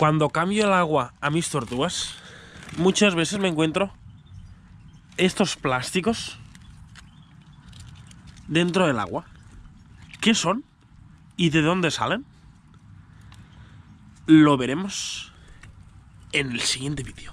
Cuando cambio el agua a mis tortugas, muchas veces me encuentro estos plásticos dentro del agua. ¿Qué son? ¿Y de dónde salen? Lo veremos en el siguiente vídeo.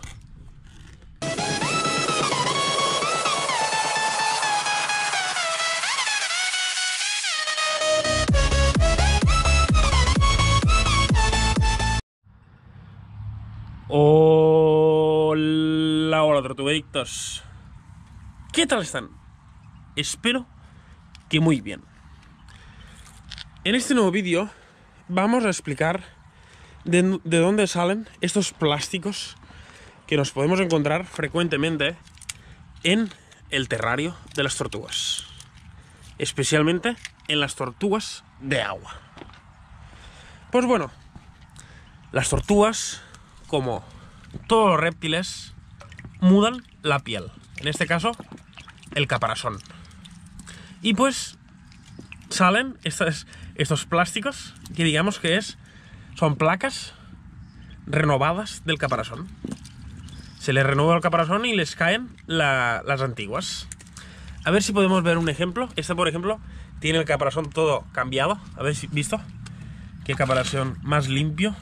Hola, hola, tortugueritos. ¿Qué tal están? Espero que muy bien. En este nuevo vídeo vamos a explicar de, de, dónde salen estos plásticos que nos podemos encontrar frecuentemente en el terrario de las tortugas. Especialmente en las tortugas de agua. Pues bueno, las tortugas como todos los reptiles mudan la piel. En este caso, el caparazón. Y pues salen estos, plásticos que digamos que es, son placas renovadas del caparazón. Se le renueva el caparazón y les caen las antiguas. A ver si podemos ver un ejemplo. Este, por ejemplo, tiene el caparazón todo cambiado. ¿Habéis visto? Qué caparazón más limpio.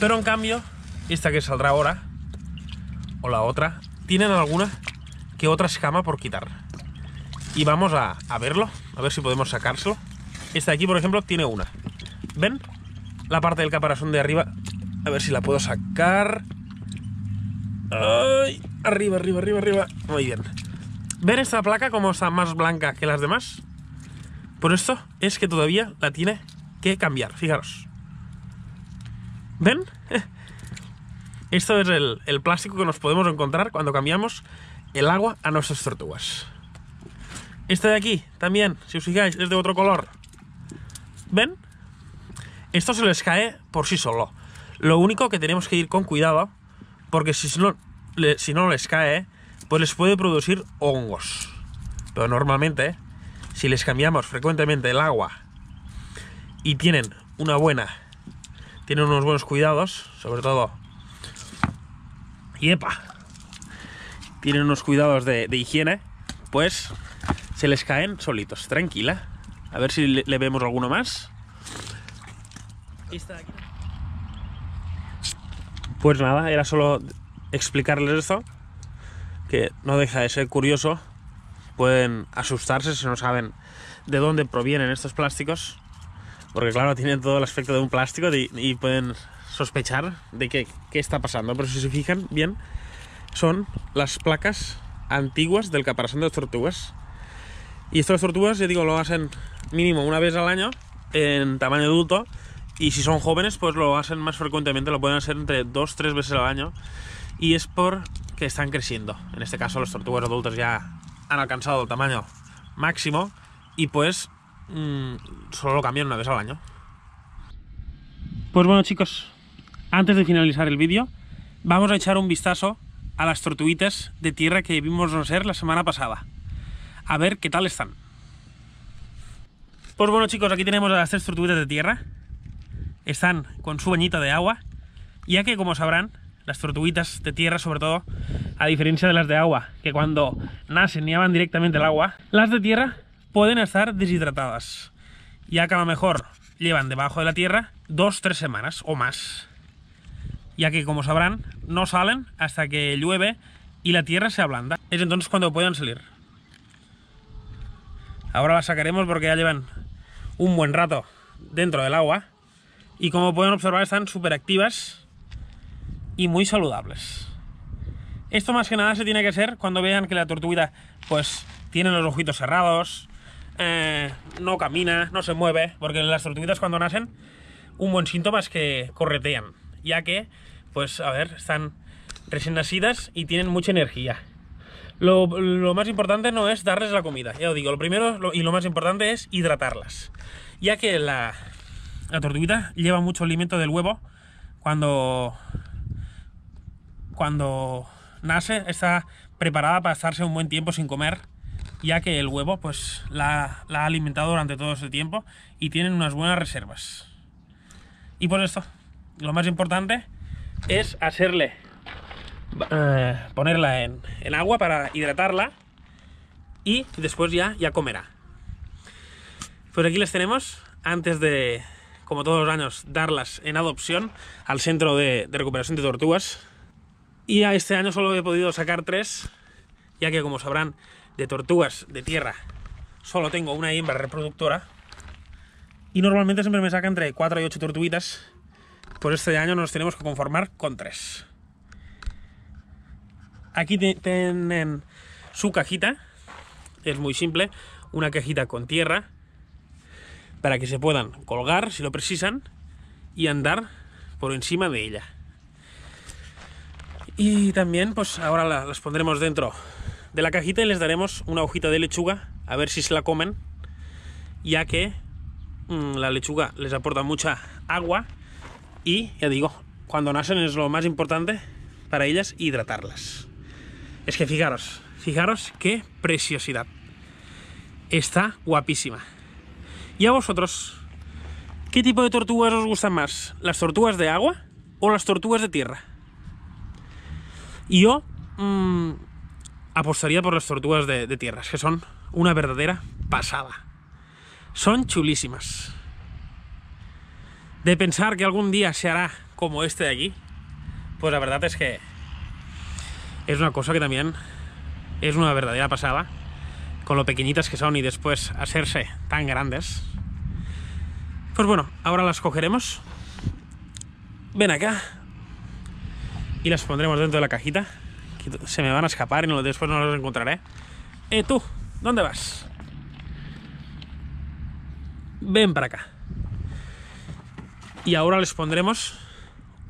Pero en cambio, esta que saldrá ahora, o la otra, tienen alguna que otra escama por quitar. Y vamos a, verlo, a ver si podemos sacárselo. Esta aquí, por ejemplo, tiene una. ¿Ven? La parte del caparazón de arriba. A ver si la puedo sacar. Ay, arriba, arriba, arriba, arriba. Muy bien. ¿Ven esta placa como está más blanca que las demás? Por esto es que todavía la tiene que cambiar. Fijaros. ¿Ven? Esto es el, plástico que nos podemos encontrar cuando cambiamos el agua a nuestras tortugas. Este de aquí también, si os fijáis, es de otro color. ¿Ven? Esto se les cae por sí solo. Lo único que tenemos que ir con cuidado, porque si no, si no les cae, pues les puede producir hongos. Pero normalmente, si les cambiamos frecuentemente el agua y tienen una buena, tienen unos buenos cuidados, sobre todo epa, tienen unos cuidados de, higiene, pues se les caen solitos, tranquila. A ver si le, vemos alguno más. Pues nada, era solo explicarles esto, que no deja de ser curioso. Pueden asustarse si no saben de dónde provienen estos plásticos, porque claro, tienen todo el aspecto de un plástico y pueden sospechar de qué está pasando. Pero si se fijan bien, son las placas antiguas del caparazón de tortugas. Y estas tortugas, ya digo, lo hacen mínimo una vez al año en tamaño adulto. Y si son jóvenes, pues lo hacen más frecuentemente, lo pueden hacer entre dos, tres veces al año. Y es porque están creciendo. En este caso, los tortugas adultos ya han alcanzado el tamaño máximo y pues mm, solo lo cambian una vez al año. Pues bueno chicos, antes de finalizar el vídeo, vamos a echar un vistazo a las tortuguitas de tierra que vimos nacer la semana pasada. A ver qué tal están. Pues bueno chicos, aquí tenemos a las tres tortuguitas de tierra. Están con su bañita de agua, ya que como sabrán, las tortuguitas de tierra sobre todo, a diferencia de las de agua, que cuando nacen y directamente el agua, las de tierra pueden estar deshidratadas, ya que a lo mejor llevan debajo de la tierra dos, tres semanas o más ya que como sabrán, no salen hasta que llueve y la tierra se ablanda. Es entonces cuando pueden salir. Ahora las sacaremos porque ya llevan un buen rato dentro del agua y como pueden observar están súper activas y muy saludables. Esto más que nada se tiene que hacer cuando vean que la tortuguita pues tiene los ojitos cerrados, eh, no camina, no se mueve, porque las tortuguitas cuando nacen un buen síntoma es que corretean ya que, pues a ver, están recién nacidas y tienen mucha energía. Lo, más importante no es darles la comida, ya os digo, lo primero y lo más importante es hidratarlas, ya que la, la tortuguita lleva mucho alimento del huevo cuando, cuando nace, está preparada para estarse un buen tiempo sin comer, ya que el huevo pues la, la ha alimentado durante todo ese tiempo y tienen unas buenas reservas. Y por esto, lo más importante es hacerle, eh, ponerla en, en, agua para hidratarla y después ya, ya comerá. Pues aquí les tenemos, antes de, como todos los años, darlas en adopción al Centro de, Recuperación de Tortugas. Y a este año solo he podido sacar tres, ya que como sabrán, de tortugas de tierra solo tengo una hembra reproductora. Y normalmente siempre me saca entre 4 y 8 tortuguitas por este año nos tenemos que conformar con tres. Aquí tienen su cajita. Es muy simple. Una cajita con tierra para que se puedan colgar si lo precisan y andar por encima de ella. Y también, pues ahora las pondremos dentro de la cajita y les daremos una hojita de lechuga a ver si se la comen, ya que mm, la lechuga les aporta mucha agua y, ya digo, cuando nacen es lo más importante para ellas hidratarlas. Es que fijaros, fijaros qué preciosidad. Está guapísima. ¿Y a vosotros? ¿Qué tipo de tortugas os gustan más? ¿Las tortugas de agua o las tortugas de tierra? yo mm, apostaría por las tortugas de, de tierras, que son una verdadera pasada. Son chulísimas de pensar que algún día se hará como este de aquí, pues la verdad es que es una cosa que también es una verdadera pasada, con lo pequeñitas que son y después hacerse tan grandes. Pues bueno, ahora las cogeremos, ven acá y las pondremos dentro de la cajita, se me van a escapar y después no las encontraré. Eh, tú, ¿dónde vas? Ven para acá. Y ahora les pondremos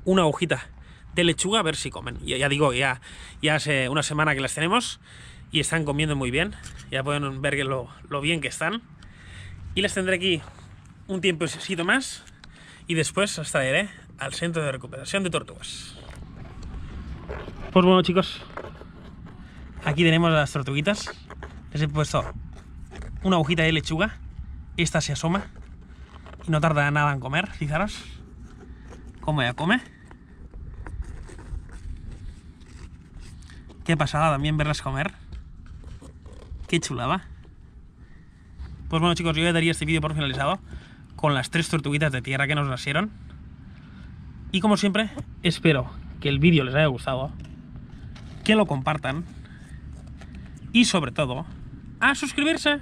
una hojita de lechuga a ver si comen. Ya, digo, ya, ya hace una semana que las tenemos y están comiendo muy bien. Ya pueden ver lo, bien que están. Y las tendré aquí un tiempecito más y después hasta traeré al centro de recuperación de tortugas. Pues bueno chicos, aquí tenemos las tortuguitas. Les he puesto una hojita de lechuga. Esta se asoma no tarda nada en comer, fijaros. Como ya come. Qué pasada también verlas comer. Qué chulada. Pues bueno chicos, yo ya daría este vídeo por finalizado con las tres tortuguitas de tierra que nos nacieron. Y como siempre, espero que el vídeo les haya gustado, que lo compartan y sobre todo, a suscribirse.